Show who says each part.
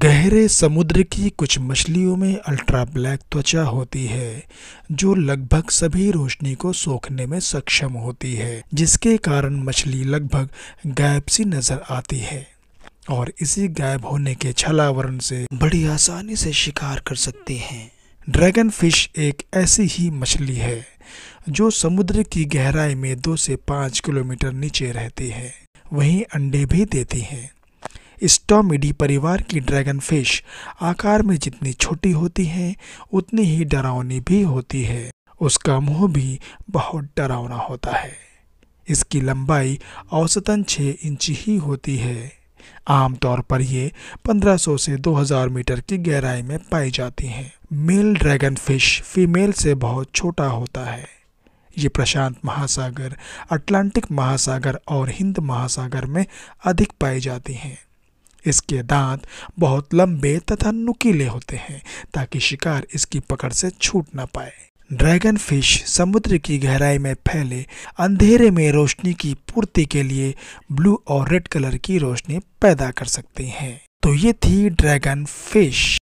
Speaker 1: गहरे समुद्र की कुछ मछलियों में अल्ट्रा ब्लैक त्वचा होती है जो लगभग सभी रोशनी को सोखने में सक्षम होती है जिसके कारण मछली लगभग गायब सी नजर आती है और इसी गायब होने के छलावरण से बड़ी आसानी से शिकार कर सकते हैं ड्रैगन फिश एक ऐसी ही मछली है जो समुद्र की गहराई में दो से पाँच किलोमीटर नीचे रहती है वहीं अंडे भी देती हैं स्टॉमिडी परिवार की ड्रैगन फिश आकार में जितनी छोटी होती है उतनी ही डरावनी भी होती है उसका मुंह भी बहुत डरावना होता है इसकी लंबाई औसतन 6 इंच ही होती है आमतौर पर ये 1500 से 2000 मीटर की गहराई में पाई जाती हैं मेल ड्रैगन फिश फीमेल से बहुत छोटा होता है ये प्रशांत महासागर अटलांटिक महासागर और हिंद महासागर में अधिक पाई जाती हैं इसके दांत बहुत लंबे तथा नुकीले होते हैं ताकि शिकार इसकी पकड़ से छूट ना पाए ड्रैगन फिश समुद्र की गहराई में फैले अंधेरे में रोशनी की पूर्ति के लिए ब्लू और रेड कलर की रोशनी पैदा कर सकती हैं तो ये थी ड्रैगन फिश